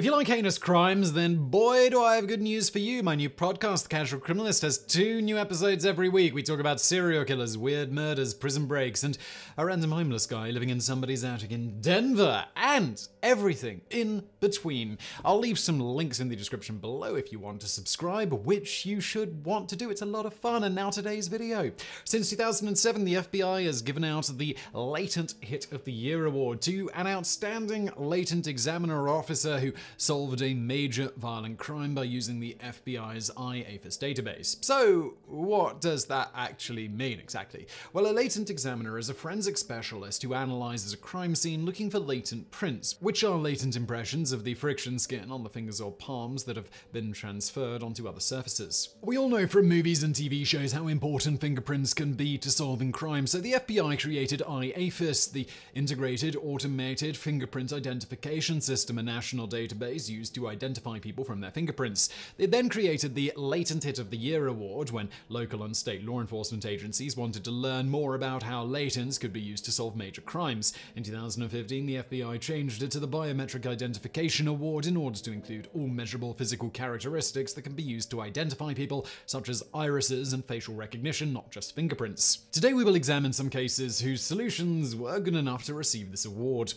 If you like heinous crimes, then boy do I have good news for you. My new podcast, The Casual Criminalist, has two new episodes every week. We talk about serial killers, weird murders, prison breaks, and a random homeless guy living in somebody's attic in Denver, and everything in between. I'll leave some links in the description below if you want to subscribe, which you should want to do. It's a lot of fun, and now today's video. Since 2007, the FBI has given out the Latent Hit of the Year Award to an outstanding latent examiner officer who solved a major violent crime by using the FBI's IAFIS database. So, what does that actually mean exactly? Well, a latent examiner is a forensic specialist who analyzes a crime scene looking for latent prints, which are latent impressions of the friction skin on the fingers or palms that have been transferred onto other surfaces. We all know from movies and TV shows how important fingerprints can be to solving crime, so the FBI created IAFIS, the Integrated Automated Fingerprint Identification System, a national database database used to identify people from their fingerprints. They then created the Latent Hit of the Year award when local and state law enforcement agencies wanted to learn more about how latents could be used to solve major crimes. In 2015, the FBI changed it to the Biometric Identification Award in order to include all measurable physical characteristics that can be used to identify people, such as irises and facial recognition, not just fingerprints. Today we will examine some cases whose solutions were good enough to receive this award.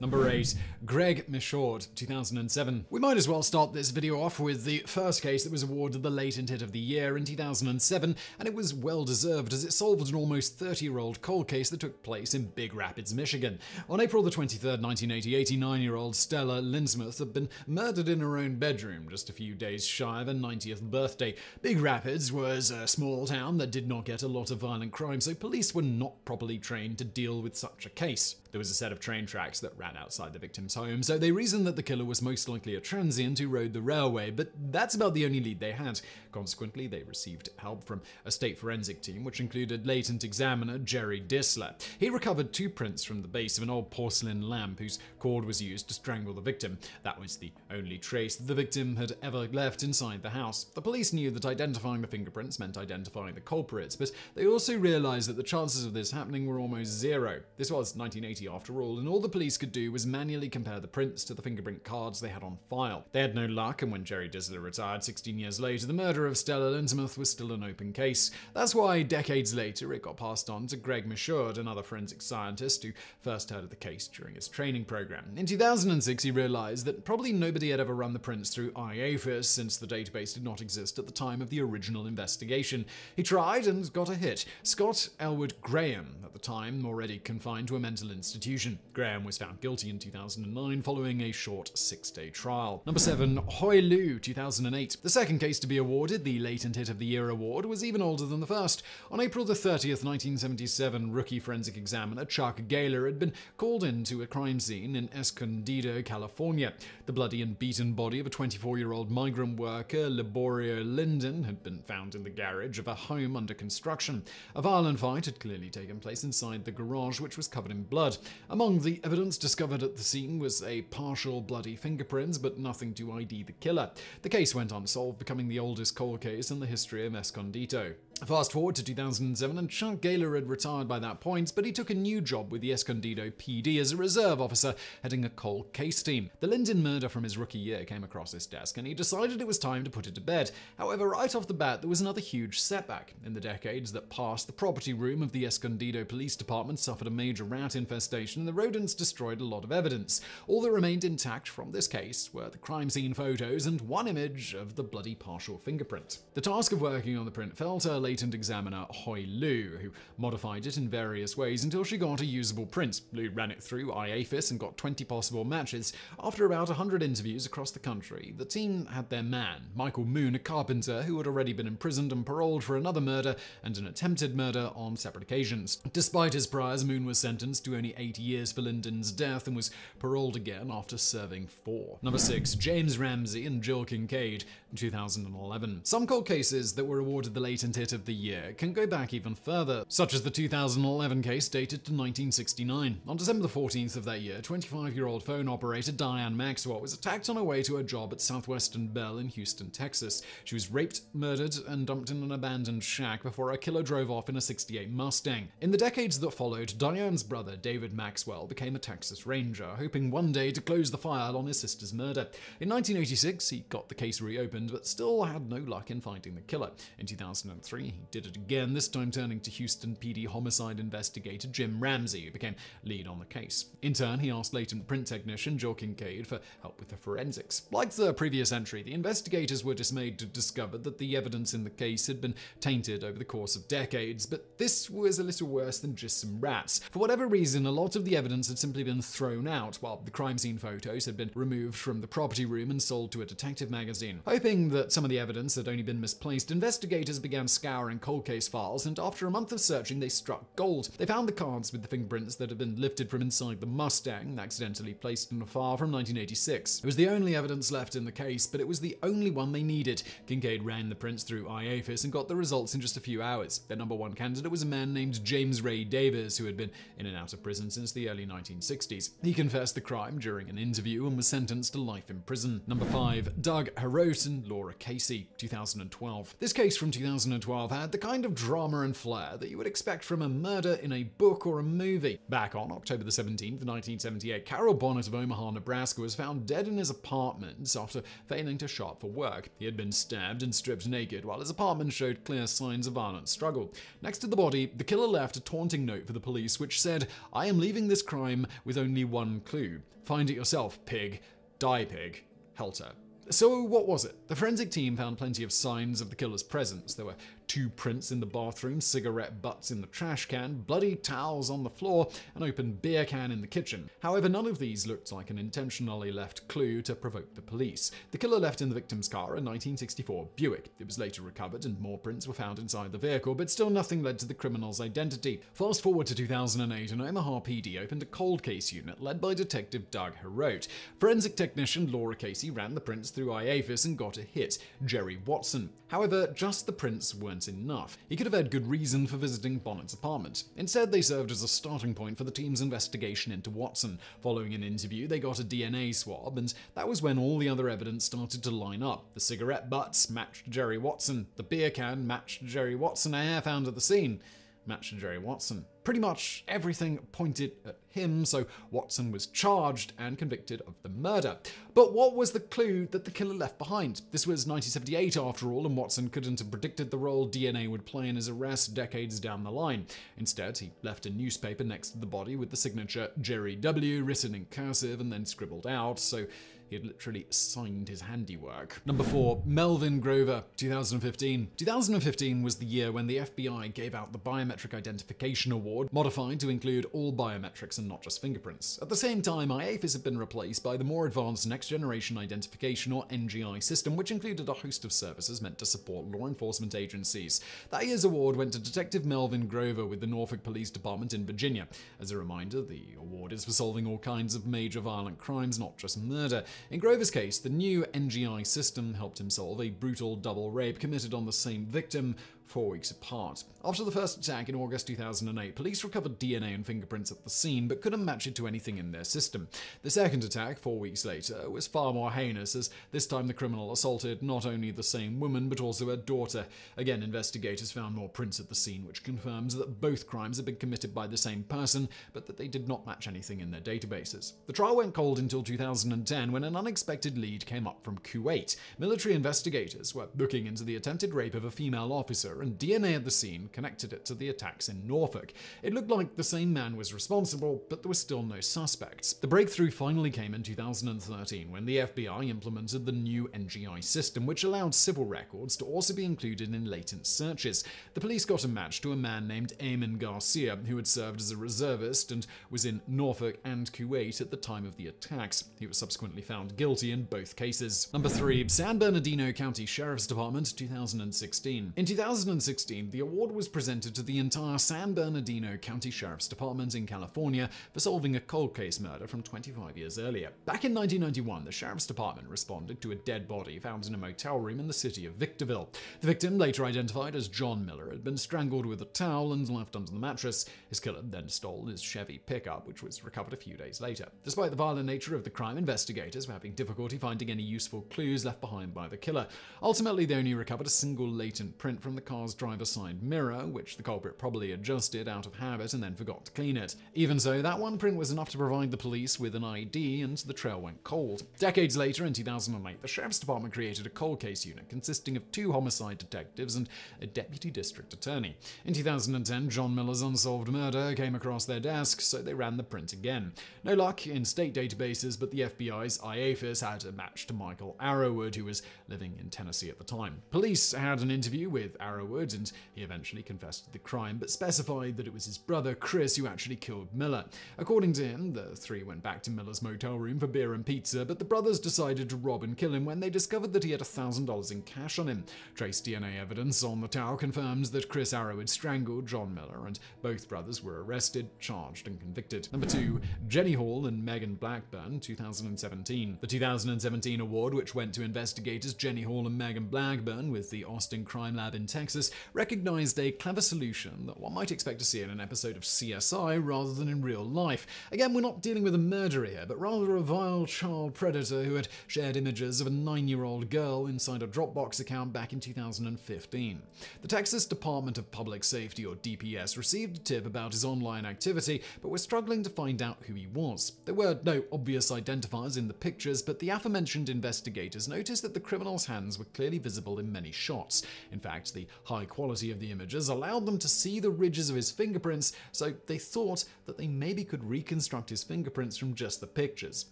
Number 8. Greg Michaud, 2007. We might as well start this video off with the first case that was awarded the Latent Hit of the Year in 2007, and it was well deserved as it solved an almost 30 year old cold case that took place in Big Rapids, Michigan. On April the 23rd, 1980, 89 year old Stella Lindsmith had been murdered in her own bedroom just a few days shy of her 90th birthday. Big Rapids was a small town that did not get a lot of violent crime, so police were not properly trained to deal with such a case. There was a set of train tracks that ran outside the victim's home, so they reasoned that the killer was most likely a transient who rode the railway, but that's about the only lead they had. Consequently, they received help from a state forensic team, which included latent examiner Jerry Disler. He recovered two prints from the base of an old porcelain lamp whose cord was used to strangle the victim. That was the only trace the victim had ever left inside the house. The police knew that identifying the fingerprints meant identifying the culprits, but they also realized that the chances of this happening were almost zero. This was 1980 after all, and all the police could do was manually compare the prints to the fingerprint cards they had on file. They had no luck, and when Jerry Disler retired 16 years later, the murder of Stella Lindsmuth was still an open case. That's why, decades later, it got passed on to Greg Michaud, another forensic scientist who first heard of the case during his training program. In 2006, he realized that probably nobody had ever run the prints through IAFIS since the database did not exist at the time of the original investigation. He tried and got a hit. Scott Elwood Graham, at the time already confined to a mental institution, institution. Graham was found guilty in 2009 following a short six-day trial. Number 7. Hoi Lu, 2008. The second case to be awarded, the Latent Hit of the Year award, was even older than the first. On April the 30th, 1977, rookie forensic examiner Chuck Gaylor had been called into a crime scene in Escondido, California. The bloody and beaten body of a 24-year-old migrant worker, Laborio Linden, had been found in the garage of a home under construction. A violent fight had clearly taken place inside the garage, which was covered in blood. Among the evidence discovered at the scene was a partial bloody fingerprint, but nothing to ID the killer. The case went unsolved, becoming the oldest cold case in the history of Escondido. Fast forward to 2007 and Chuck Gaylor had retired by that point, but he took a new job with the Escondido PD as a reserve officer, heading a cold case team. The Linden murder from his rookie year came across his desk and he decided it was time to put it to bed. However, right off the bat, there was another huge setback. In the decades that passed, the property room of the Escondido Police Department suffered a major rat infestation and the rodents destroyed a lot of evidence. All that remained intact from this case were the crime scene photos and one image of the bloody partial fingerprint. The task of working on the print fell to blatant examiner Hoi Lu, who modified it in various ways until she got a usable print. Lu ran it through IAFIS and got 20 possible matches. After about 100 interviews across the country, the team had their man, Michael Moon, a carpenter who had already been imprisoned and paroled for another murder and an attempted murder on separate occasions. Despite his priors, Moon was sentenced to only eight years for Lyndon's death and was paroled again after serving four. Number six, James Ramsey and Jill Kincaid, 2011. Some cold cases that were awarded the latent hit of of the year can go back even further, such as the 2011 case dated to 1969. On December 14th of that year, 25-year-old phone operator Diane Maxwell was attacked on her way to her job at Southwestern Bell in Houston, Texas. She was raped, murdered, and dumped in an abandoned shack before a killer drove off in a 68 Mustang. In the decades that followed, Diane's brother, David Maxwell, became a Texas Ranger, hoping one day to close the file on his sister's murder. In 1986, he got the case reopened, but still had no luck in finding the killer. In 2003, he did it again, this time turning to Houston PD homicide investigator Jim Ramsey, who became lead on the case. In turn, he asked latent print technician Joe Kincaid for help with the forensics. Like the previous entry, the investigators were dismayed to discover that the evidence in the case had been tainted over the course of decades, but this was a little worse than just some rats. For whatever reason, a lot of the evidence had simply been thrown out, while the crime scene photos had been removed from the property room and sold to a detective magazine. Hoping that some of the evidence had only been misplaced, investigators began scouring Tower and Cold Case files, and after a month of searching, they struck gold. They found the cards with the fingerprints that had been lifted from inside the Mustang, accidentally placed in a file from 1986. It was the only evidence left in the case, but it was the only one they needed. Kincaid ran the prints through IAFIS and got the results in just a few hours. Their number one candidate was a man named James Ray Davis, who had been in and out of prison since the early 1960s. He confessed the crime during an interview and was sentenced to life in prison. Number 5. Doug Herote and Laura Casey, 2012. This case from 2012 Chekhov had the kind of drama and flair that you would expect from a murder in a book or a movie. Back on October 17, 1978, Carol Bonnet of Omaha, Nebraska was found dead in his apartment after failing to shop for work. He had been stabbed and stripped naked while his apartment showed clear signs of violent struggle. Next to the body, the killer left a taunting note for the police which said, I am leaving this crime with only one clue. Find it yourself, pig. Die, pig. Helter. So what was it? The forensic team found plenty of signs of the killer's presence. There were two prints in the bathroom, cigarette butts in the trash can, bloody towels on the floor, an open beer can in the kitchen. However, none of these looked like an intentionally left clue to provoke the police. The killer left in the victim's car a 1964 Buick. It was later recovered and more prints were found inside the vehicle, but still nothing led to the criminal's identity. Fast forward to 2008 and Omaha PD opened a cold case unit led by Detective Doug Herote. Forensic technician Laura Casey ran the prints through iAFIS and got a hit, Jerry Watson. However, just the prints weren't enough. He could have had good reason for visiting Bonnet's apartment. Instead, they served as a starting point for the team's investigation into Watson. Following an interview, they got a DNA swab, and that was when all the other evidence started to line up. The cigarette butts matched Jerry Watson, the beer can matched Jerry Watson hair found at the scene, matched Jerry Watson pretty much everything pointed at him, so Watson was charged and convicted of the murder. But what was the clue that the killer left behind? This was 1978 after all, and Watson couldn't have predicted the role DNA would play in his arrest decades down the line. Instead, he left a newspaper next to the body with the signature Jerry W. written in cursive and then scribbled out, so he had literally signed his handiwork. Number four, Melvin Grover, 2015. 2015 was the year when the FBI gave out the Biometric Identification Award, modified to include all biometrics and not just fingerprints. At the same time, IAFIS had been replaced by the more advanced Next Generation Identification or NGI system, which included a host of services meant to support law enforcement agencies. That year's award went to Detective Melvin Grover with the Norfolk Police Department in Virginia. As a reminder, the award is for solving all kinds of major violent crimes, not just murder. In Grover's case, the new NGI system helped him solve a brutal double rape committed on the same victim four weeks apart. After the first attack in August 2008, police recovered DNA and fingerprints at the scene, but couldn't match it to anything in their system. The second attack, four weeks later, was far more heinous, as this time the criminal assaulted not only the same woman, but also her daughter. Again, investigators found more prints at the scene, which confirms that both crimes had been committed by the same person, but that they did not match anything in their databases. The trial went cold until 2010, when an unexpected lead came up from Kuwait. Military investigators were looking into the attempted rape of a female officer and DNA of the scene connected it to the attacks in Norfolk. It looked like the same man was responsible, but there were still no suspects. The breakthrough finally came in 2013 when the FBI implemented the new NGI system, which allowed civil records to also be included in latent searches. The police got a match to a man named Eamon Garcia, who had served as a reservist and was in Norfolk and Kuwait at the time of the attacks. He was subsequently found guilty in both cases. Number 3. San Bernardino County Sheriff's Department, 2016. In 2016, 2016, the award was presented to the entire San Bernardino County Sheriff's Department in California for solving a cold case murder from 25 years earlier. Back in 1991, the Sheriff's Department responded to a dead body found in a motel room in the city of Victorville. The victim, later identified as John Miller, had been strangled with a towel and left under the mattress. His killer then stole his Chevy pickup, which was recovered a few days later. Despite the violent nature of the crime, investigators were having difficulty finding any useful clues left behind by the killer. Ultimately, they only recovered a single latent print from the car car's driver side mirror, which the culprit probably adjusted out of habit and then forgot to clean it. Even so, that one print was enough to provide the police with an ID and the trail went cold. Decades later, in 2008, the Sheriff's Department created a cold case unit consisting of two homicide detectives and a deputy district attorney. In 2010, John Miller's unsolved murder came across their desk, so they ran the print again. No luck in state databases, but the FBI's IAFIS had a match to Michael Arrowwood, who was living in Tennessee at the time. Police had an interview with Arrowwood afterwards, and he eventually confessed to the crime, but specified that it was his brother, Chris, who actually killed Miller. According to him, the three went back to Miller's motel room for beer and pizza, but the brothers decided to rob and kill him when they discovered that he had $1,000 in cash on him. Trace DNA evidence on the towel confirms that Chris Arrow had strangled John Miller, and both brothers were arrested, charged, and convicted. Number two, Jenny Hall and Megan Blackburn, 2017. The 2017 award, which went to investigators Jenny Hall and Megan Blackburn with the Austin Crime Lab in Texas, recognized a clever solution that one might expect to see in an episode of CSI rather than in real life. Again, we're not dealing with a murderer here, but rather a vile child predator who had shared images of a nine-year-old girl inside a Dropbox account back in 2015. The Texas Department of Public Safety, or DPS, received a tip about his online activity, but were struggling to find out who he was. There were no obvious identifiers in the pictures, but the aforementioned investigators noticed that the criminal's hands were clearly visible in many shots. In fact, the high quality of the images allowed them to see the ridges of his fingerprints, so they thought that they maybe could reconstruct his fingerprints from just the pictures.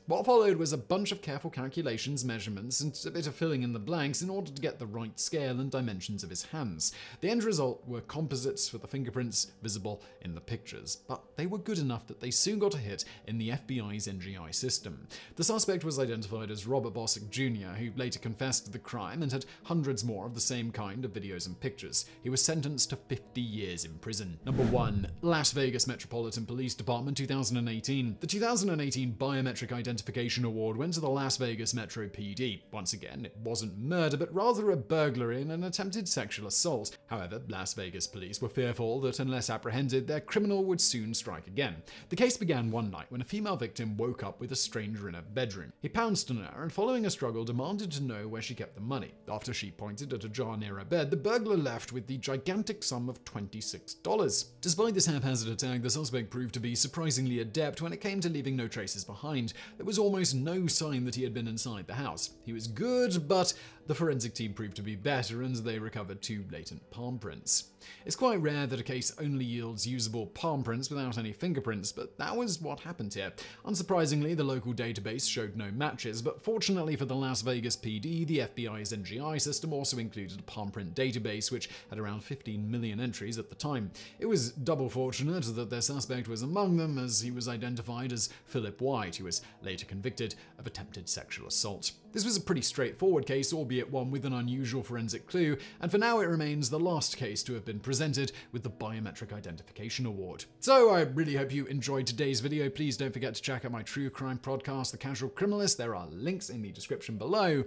What followed was a bunch of careful calculations, measurements, and a bit of filling in the blanks in order to get the right scale and dimensions of his hands. The end result were composites for the fingerprints visible in the pictures, but they were good enough that they soon got a hit in the FBI's NGI system. The suspect was identified as Robert Bosick Jr., who later confessed to the crime and had hundreds more of the same kind of videos and pictures pictures, he was sentenced to 50 years in prison. Number 1. Las Vegas Metropolitan Police Department 2018. The 2018 Biometric Identification Award went to the Las Vegas Metro PD. Once again, it wasn't murder, but rather a burglary and an attempted sexual assault. However, Las Vegas police were fearful that unless apprehended, their criminal would soon strike again. The case began one night when a female victim woke up with a stranger in her bedroom. He pounced on her and following a struggle demanded to know where she kept the money. After she pointed at a jar near her bed, the burglar left with the gigantic sum of $26. Despite this haphazard attack, the suspect proved to be surprisingly adept when it came to leaving no traces behind. There was almost no sign that he had been inside the house. He was good, but the forensic team proved to be better and they recovered two latent palm prints. It's quite rare that a case only yields usable palm prints without any fingerprints, but that was what happened here. Unsurprisingly, the local database showed no matches, but fortunately for the Las Vegas PD, the FBI's NGI system also included a palm print database which had around 15 million entries at the time. It was double fortunate that their suspect was among them, as he was identified as Philip White, who was later convicted of attempted sexual assault. This was a pretty straightforward case, albeit one with an unusual forensic clue, and for now it remains the last case to have been presented with the Biometric Identification Award. So I really hope you enjoyed today's video. Please don't forget to check out my true crime podcast, The Casual Criminalist. There are links in the description below,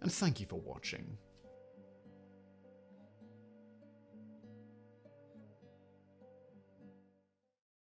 and thank you for watching.